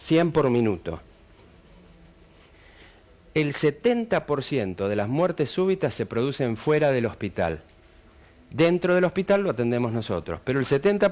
100 por minuto. El 70% de las muertes súbitas se producen fuera del hospital. Dentro del hospital lo atendemos nosotros, pero el 70%